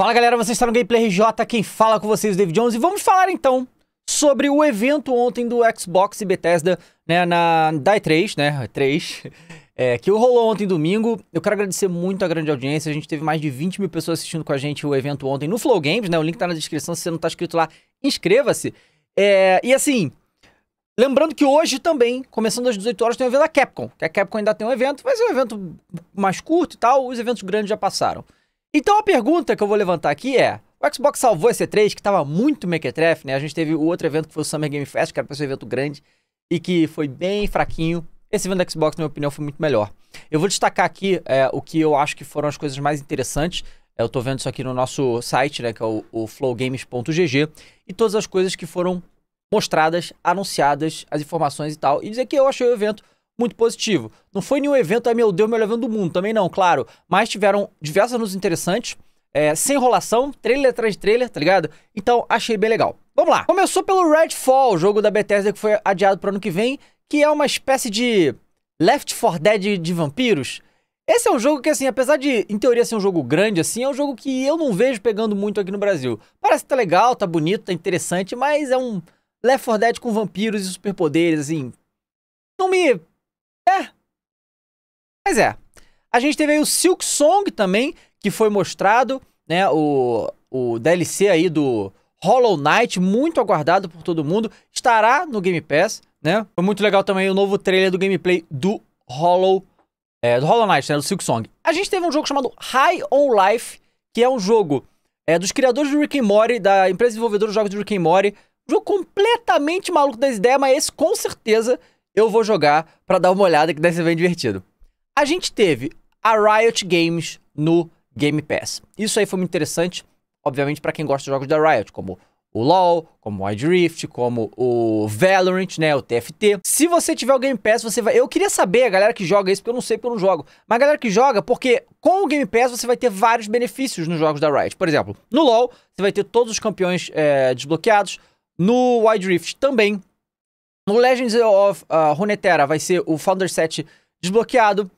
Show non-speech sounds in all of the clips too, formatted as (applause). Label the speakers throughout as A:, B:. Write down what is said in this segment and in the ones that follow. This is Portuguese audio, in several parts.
A: Fala galera, vocês estão no Gameplay RJ, quem fala com vocês é o David Jones e vamos falar então sobre o evento ontem do Xbox e Bethesda, né, na DAI 3, né, 3, (laughs) é, que rolou ontem domingo. Eu quero agradecer muito a grande audiência, a gente teve mais de 20 mil pessoas assistindo com a gente o evento ontem no Flow Games, né, o link tá na descrição, se você não tá inscrito lá, inscreva-se. É, e assim, Lembrando que hoje também, começando às 18 horas, tem o evento da Capcom. Que a Capcom ainda tem um evento, mas é um evento mais curto e tal. Os eventos grandes já passaram. Então a pergunta que eu vou levantar aqui é: o Xbox salvou esse 3 que tava muito mequetrefe, né? A gente teve o outro evento que foi o Summer Game Fest, que era pra ser um evento grande e que foi bem fraquinho. Esse evento da Xbox, na minha opinião, foi muito melhor. Eu vou destacar aqui é, o que eu acho que foram as coisas mais interessantes. É, eu tô vendo isso aqui no nosso site, né? Que é o, o flowgames.gg. E todas as coisas que foram mostradas, anunciadas, as informações e tal. E dizer que eu achei o evento muito positivo. Não foi nenhum evento, ai meu Deus, melhor evento do mundo, também não, claro. Mas tiveram diversas anúncios interessantes, é, sem enrolação, trailer atrás de trailer, tá ligado? Então, achei bem legal. Vamos lá. Começou pelo Redfall, jogo da Bethesda que foi adiado para ano que vem, que é uma espécie de Left 4 Dead de vampiros. Esse é um jogo que, assim, apesar de, em teoria, ser um jogo grande, assim, é um jogo que eu não vejo pegando muito aqui no Brasil. Parece que tá legal, tá bonito, tá interessante, mas é um Left 4 Dead com vampiros e superpoderes, assim. Não me é. Mas é. A gente teve aí o Silk Song também, que foi mostrado, né? O, o DLC aí do Hollow Knight, muito aguardado por todo mundo. Estará no Game Pass, né? Foi muito legal também o novo trailer do gameplay do Hollow é, do Hollow Knight, né, do Silk Song. A gente teve um jogo chamado High on Life, que é um jogo é, dos criadores do Rick and Morty, da empresa desenvolvedora dos jogos de Rick and Morty. Um jogo completamente maluco das ideias, mas esse com certeza eu vou jogar para dar uma olhada que deve ser bem divertido. A gente teve a Riot Games no Game Pass. Isso aí foi muito interessante, obviamente, para quem gosta de jogos da Riot, como o LoL, como o Wild Rift, como o Valorant, né, o TFT. Se você tiver o Game Pass, você vai... Eu queria saber a galera que joga isso, porque eu não sei, porque eu não jogo. Mas a galera que joga, porque com o Game Pass você vai ter vários benefícios nos jogos da Riot. Por exemplo, no LoL, você vai ter todos os campeões é, desbloqueados. No Wild Rift também, no Legends of uh, Runeterra vai ser o Founder Set desbloqueado.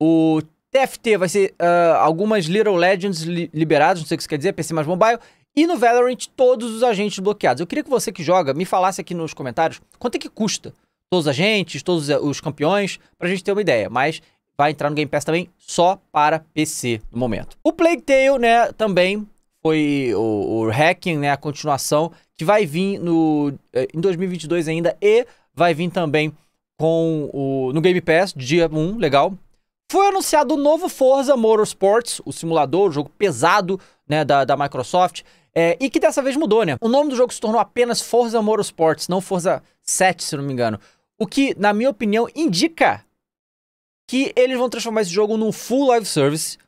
A: O TFT vai ser uh, algumas Little Legends li liberadas, não sei o que isso quer dizer, PC mais mobile. E no Valorant, todos os agentes bloqueados. Eu queria que você que joga me falasse aqui nos comentários quanto é que custa todos os agentes, todos os campeões, pra gente ter uma ideia. Mas vai entrar no Game Pass também só para PC no momento. O Plague Tale, né, também foi o, o Hacking, né, a continuação, que vai vir no, eh, em 2022 ainda e vai vir também com o, no Game Pass, dia 1, legal. Foi anunciado o novo Forza Motorsports, o simulador, o jogo pesado né, da, da Microsoft, é, e que dessa vez mudou, né? O nome do jogo se tornou apenas Forza Motorsports, não Forza 7, se não me engano. O que, na minha opinião, indica que eles vão transformar esse jogo num full live service,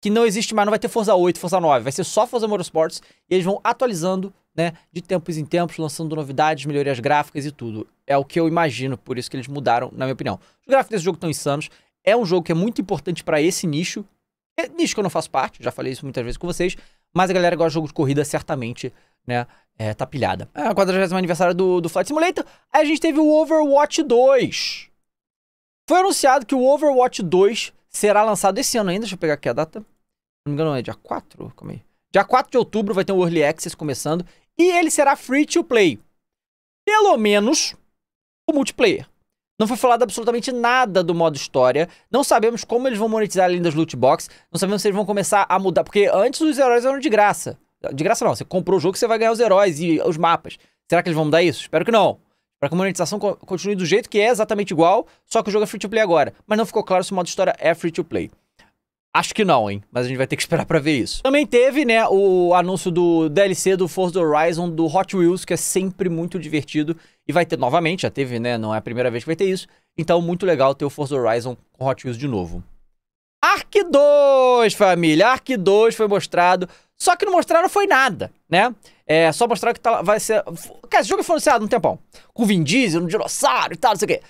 A: que não existe mais, não vai ter Forza 8, Forza 9, vai ser só Forza Motorsports e eles vão atualizando, né, de tempos em tempos, lançando novidades, melhorias gráficas e tudo. É o que eu imagino, por isso que eles mudaram, na minha opinião. Os gráficos desse jogo estão insanos. É um jogo que é muito importante para esse nicho. É nicho que eu não faço parte, já falei isso muitas vezes com vocês, mas a galera que gosta de jogo de corrida certamente, né, é, tá pilhada. É o 40 aniversário do, do Flight Simulator. Aí a gente teve o Overwatch 2. Foi anunciado que o Overwatch 2 será lançado esse ano ainda. Deixa eu pegar aqui a data. Não me engano, é dia 4? Calma aí. Dia 4 de outubro vai ter um Early Access começando. E ele será free to play. Pelo menos o multiplayer. Não foi falado absolutamente nada do modo história. Não sabemos como eles vão monetizar além das loot box. Não sabemos se eles vão começar a mudar. Porque antes os heróis eram de graça. De graça não. Você comprou o jogo, você vai ganhar os heróis e os mapas. Será que eles vão mudar isso? Espero que não para que a monetização continue do jeito que é exatamente igual, só que o jogo é free to play agora. Mas não ficou claro se o modo história é free to play. Acho que não, hein? Mas a gente vai ter que (laughs) esperar pra ver isso. Também teve, né, o anúncio do DLC do Forza Horizon do Hot Wheels, que é sempre muito divertido. E vai ter novamente, já teve, né? Não é a primeira vez que vai ter isso. Então, muito legal ter o Forza Horizon com Hot Wheels de novo. Ark 2, família! Ark 2 foi mostrado. Só que não mostraram foi nada, né? É só mostrar que tá, vai ser. Cara, esse jogo é foi anunciado um tempão. Com Vin Diesel, um dinossauro e tal, não sei o quê.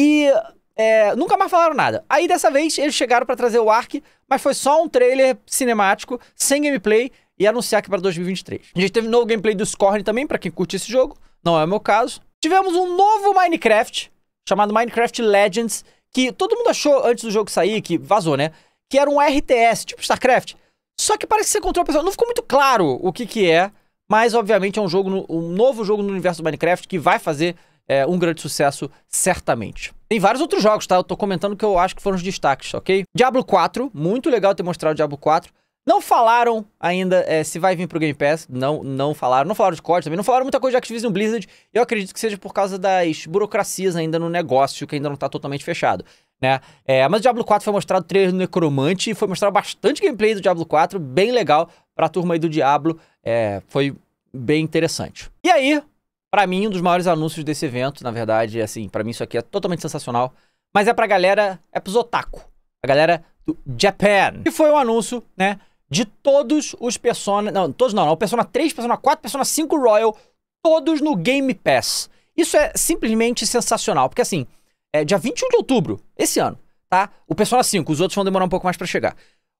A: E é, nunca mais falaram nada. Aí dessa vez eles chegaram para trazer o Ark, mas foi só um trailer cinemático, sem gameplay, e anunciar que para 2023. A gente teve um novo gameplay do Scorn também, para quem curte esse jogo. Não é o meu caso. Tivemos um novo Minecraft, chamado Minecraft Legends, que todo mundo achou antes do jogo sair, que vazou, né? Que era um RTS, tipo StarCraft. Só que parece que você controla o pessoal. Não ficou muito claro o que que é. Mas, obviamente, é um jogo, no, um novo jogo no universo do Minecraft que vai fazer é, um grande sucesso, certamente. Tem vários outros jogos, tá? Eu tô comentando que eu acho que foram os destaques, ok? Diablo 4, muito legal ter mostrado o Diablo 4. Não falaram ainda é, se vai vir pro Game Pass, não, não falaram. Não falaram de código também, não falaram muita coisa de Activision Blizzard. Eu acredito que seja por causa das burocracias ainda no negócio, que ainda não tá totalmente fechado, né? É, mas o Diablo 4 foi mostrado trailer no Necromante, foi mostrado bastante gameplay do Diablo 4, bem legal para a turma aí do Diablo, é, foi bem interessante. E aí, para mim, um dos maiores anúncios desse evento, na verdade, é assim, para mim isso aqui é totalmente sensacional, mas é pra galera, é pros otaku, a galera do Japan. E foi um anúncio, né, de todos os Persona, não, todos não, não, Persona 3, Persona 4, Persona 5 Royal, todos no Game Pass. Isso é simplesmente sensacional, porque assim, é dia 21 de outubro, esse ano, tá? O Persona 5, os outros vão demorar um pouco mais para chegar.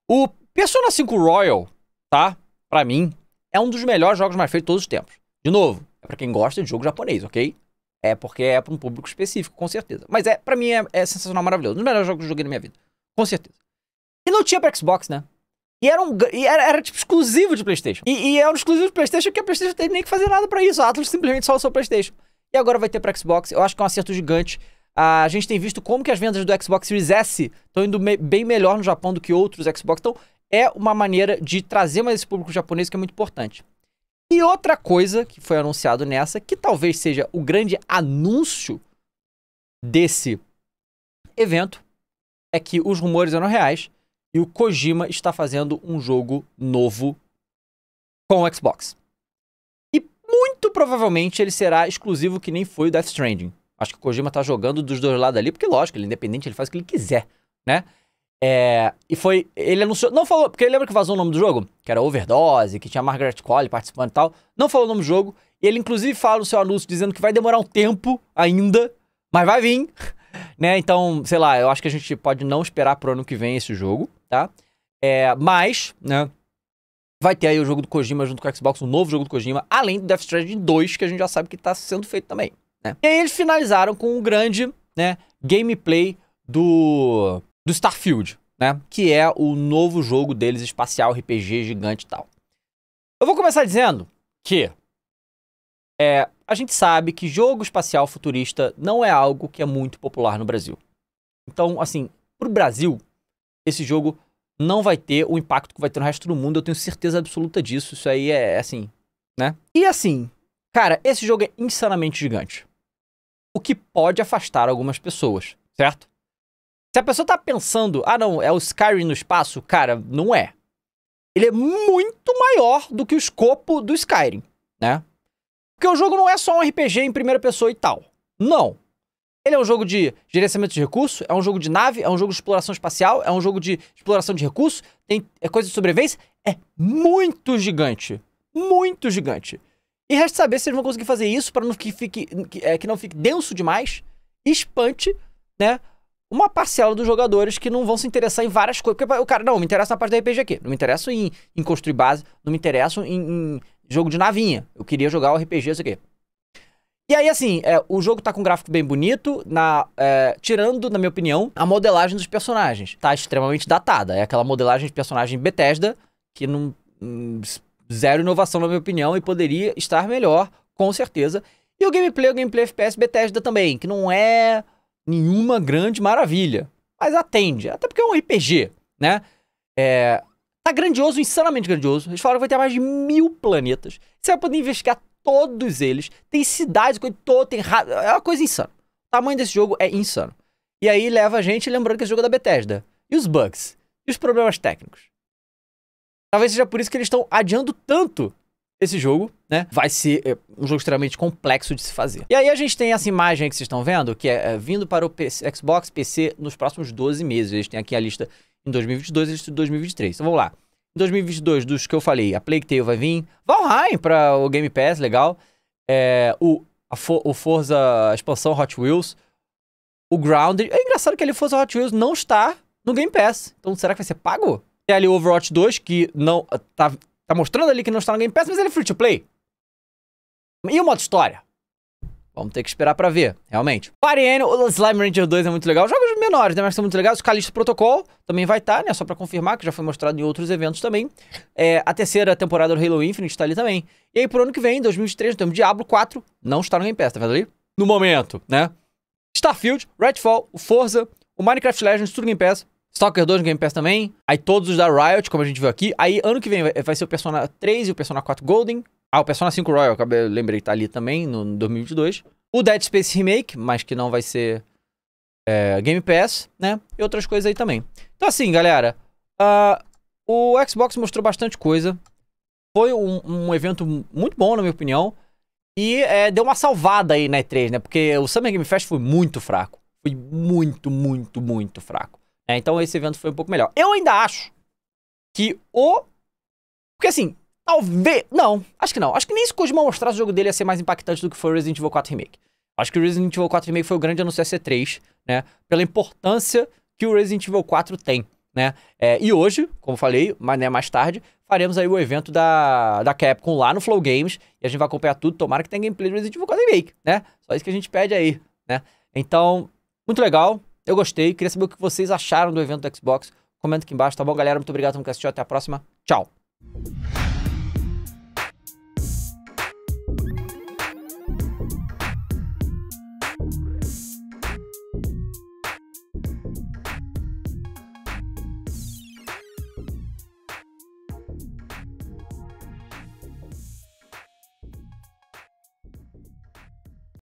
A: O Persona 5 Royal, tá? Para mim, é um dos melhores jogos mais feitos de todos os tempos. De novo, é para quem gosta de jogo japonês, ok? É porque é para um público específico, com certeza. Mas é, para mim é, é, sensacional, maravilhoso. Um dos melhores jogos que eu joguei na minha vida. Com certeza. E não tinha pra Xbox, né? E era, um, e era, era, tipo exclusivo de PlayStation. E, e era é um exclusivo de PlayStation que a PlayStation tem nem que fazer nada para isso. A Atlas simplesmente só lançou o PlayStation. E agora vai ter pra Xbox. Eu acho que é um acerto gigante. A gente tem visto como que as vendas do Xbox Series S estão indo me bem melhor no Japão do que outros Xbox. Então, é uma maneira de trazer mais esse público japonês que é muito importante. E outra coisa que foi anunciado nessa, que talvez seja o grande anúncio desse evento, é que os rumores eram reais e o Kojima está fazendo um jogo novo com o Xbox. E muito provavelmente ele será exclusivo que nem foi o Death Stranding. Acho que o Kojima está jogando dos dois lados ali, porque lógico, ele é independente, ele faz o que ele quiser, né? É, e foi. Ele anunciou. Não falou, porque lembra que vazou o nome do jogo? Que era Overdose, que tinha Margaret Qualley participando e tal. Não falou o nome do jogo. E ele, inclusive, fala o seu anúncio dizendo que vai demorar um tempo ainda, mas vai vir. (laughs) Né? Então, sei lá, eu acho que a gente pode não esperar pro ano que vem esse jogo, tá? É, mas, né? Vai ter aí o jogo do Kojima junto com o Xbox, um novo jogo do Kojima, além do Death Stranding 2, que a gente já sabe que tá sendo feito também. Né? E aí eles finalizaram com um grande né, gameplay do do Starfield, né? Que é o novo jogo deles, espacial, RPG gigante e tal. Eu vou começar dizendo que é, a gente sabe que jogo espacial futurista não é algo que é muito popular no Brasil. Então, assim, pro Brasil, esse jogo não vai ter o impacto que vai ter no resto do mundo, eu tenho certeza absoluta disso. Isso aí é, é assim, né? E assim, cara, esse jogo é insanamente gigante. O que pode afastar algumas pessoas, certo? Se a pessoa tá pensando, ah não, é o Skyrim no espaço, cara, não é. Ele é muito maior do que o escopo do Skyrim, né? Porque o jogo não é só um RPG em primeira pessoa e tal. Não. Ele é um jogo de gerenciamento de recursos, é um jogo de nave, é um jogo de exploração espacial, é um jogo de exploração de recursos, tem é coisa de sobrevivência. É muito gigante. Muito gigante. E resta saber se eles vão conseguir fazer isso para não que, fique, que, é, que não fique denso demais, espante, né? uma parcela dos jogadores que não vão se interessar em várias coisas. Porque o cara, não, me interessa na parte da RPG aqui. Não me interesso em, em construir base, não me interesso em, em, jogo de navinha. Eu queria jogar o RPG, isso aqui. E aí, assim, é, o jogo tá com um gráfico bem bonito, na, é, tirando, na minha opinião, a modelagem dos personagens. Tá extremamente datada. É aquela modelagem de personagem Bethesda que não. Hum, zero inovação, na minha opinião, e poderia estar melhor, com certeza. E o gameplay, o gameplay FPS Bethesda também, que não é nenhuma grande maravilha, mas atende, até porque é um RPG, né? É, tá grandioso, insanamente grandioso. Eles falaram que vai ter mais de mil planetas. Você vai poder investigar todos eles. Tem cidades, todo, tem ra... É uma coisa insana. O tamanho desse jogo é insano. E aí leva a gente lembrando que esse jogo é da Bethesda. E os bugs? E os problemas técnicos? Talvez seja por isso que eles estão adiando tanto esse jogo, né? Vai ser é, um jogo extremamente complexo de se fazer. E aí a gente tem essa imagem que vocês estão vendo, que é, é vindo para o PC, Xbox PC nos próximos 12 meses. Eles têm aqui a lista em 2022 e a lista de 2023. Então vamos lá. Em 2022, dos que eu falei, a Plague Tale vai vir, Valheim para o Game Pass, legal. É, o, a o Forza a expansão Hot Wheels, o Ground. É engraçado que ele Forza Hot Wheels não está no Game Pass. Então será que vai ser pago? Tem ali o Overwatch 2, que não tá Tá mostrando ali que não está no Game Pass, mas ele é free to play. E o modo história? Vamos ter que esperar pra ver, realmente. Pariano, o Slime Ranger 2 é muito legal. Jogos menores, né? Mas são muito legais. O Calixto Protocol também vai estar, tá, né? Só pra confirmar, que já foi mostrado em outros eventos também. É, a terceira temporada do Halo Infinite tá ali também. E aí, pro ano que vem, 2023, temos Diablo 4. Não está no Game Pass, tá vendo ali? No momento, né? Starfield, Redfall, o Forza, o Minecraft Legends, tudo Game Pass. Stalker 2 no Game Pass também. Aí todos os da Riot, como a gente viu aqui. Aí ano que vem vai ser o Persona 3 e o Persona 4 Golden. Ah, o Persona 5 Royal, acabei, lembrei que tá ali também, no, no 2022. O Dead Space Remake, mas que não vai ser é, Game Pass, né? E outras coisas aí também. Então assim, galera, uh, o Xbox mostrou bastante coisa. Foi um, um, evento muito bom, na minha opinião. E é, deu uma salvada aí na E3, né? Porque o Summer Game Fest foi muito fraco. Foi muito, muito, muito fraco. É, então esse evento foi um pouco melhor. Eu ainda acho que o. Porque assim, talvez. Não, acho que não. Acho que nem se Kojima mostrasse o jogo dele ia ser mais impactante do que foi Resident Evil 4 Remake. Acho que o Resident Evil 4 Remake foi o grande anúncio da C3, né? Pela importância que o Resident Evil 4 tem, né? É, e hoje, como falei, mas, né, mais tarde, faremos aí o evento da, da Capcom lá no Flow Games e a gente vai acompanhar tudo. Tomara que tenha gameplay do Resident Evil 4 Remake, né? Só isso que a gente pede aí, né? Então, muito legal. Eu gostei, queria saber o que vocês acharam do evento do Xbox. Comenta aqui embaixo, tá bom, galera? Muito obrigado por assistir, até a próxima. Tchau!